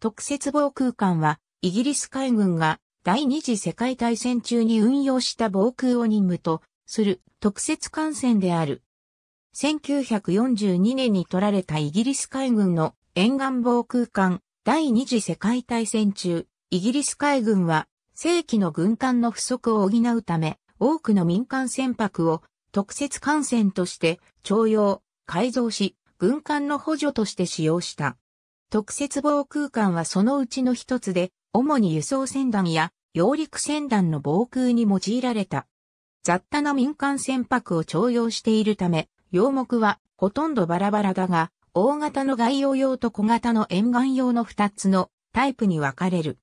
特設防空艦は、イギリス海軍が第二次世界大戦中に運用した防空を任務とする特設艦船である。1942年に取られたイギリス海軍の沿岸防空艦第二次世界大戦中、イギリス海軍は正規の軍艦の不足を補うため、多くの民間船舶を特設艦船として徴用、改造し、軍艦の補助として使用した。特設防空間はそのうちの一つで、主に輸送船団や揚陸船団の防空に用いられた。雑多な民間船舶を徴用しているため、洋目はほとんどバラバラだが、大型の外洋用と小型の沿岸用の二つのタイプに分かれる。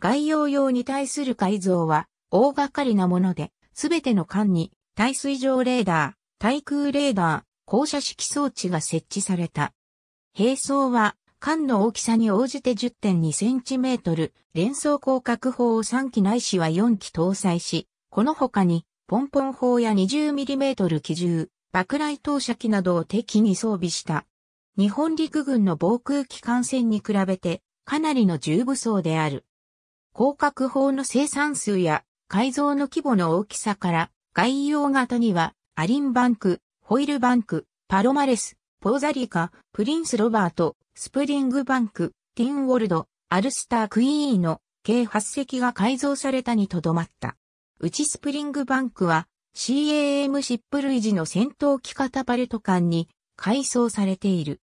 外洋用に対する改造は大掛かりなもので、すべての艦に対水上レーダー、対空レーダー、降射式装置が設置された。兵装は艦の大きさに応じて 10.2cm 連装広角砲を3機ないしは4機搭載し、この他にポンポン砲や 20mm 機銃、爆雷投射機などを敵に装備した。日本陸軍の防空機関戦に比べてかなりの重武装である。広角砲の生産数や改造の規模の大きさから概要型にはアリンバンク、ホイルバンク、パロマレス、ポーザリカ、プリンス・ロバート、スプリングバンク、ティンウォルド、アルスター・クイーンの計8隻が改造されたにとどまった。うちスプリングバンクは CAM シップ類似の戦闘機型パレト艦に改装されている。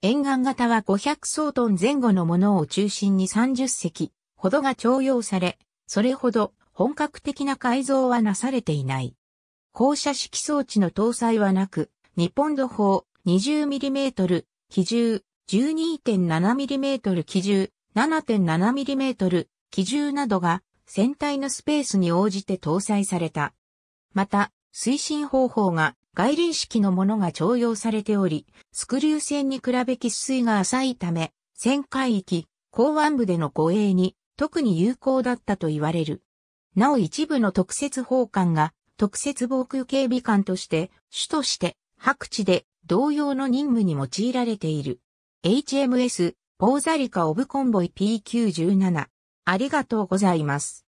沿岸型は500総トン前後のものを中心に30隻ほどが徴用され、それほど本格的な改造はなされていない。放射式装置の搭載はなく、日本土砲、20mm、機重、12.7mm 機重、7.7mm 機重などが船体のスペースに応じて搭載された。また、推進方法が外輪式のものが徴用されており、スクリュー船に比べ喫水が浅いため、船海域、港湾部での護衛に特に有効だったと言われる。なお一部の特設砲艦が特設防空警備艦として主として各地で同様の任務に用いられている。HMS ポーザリカオブコンボイ P917。ありがとうございます。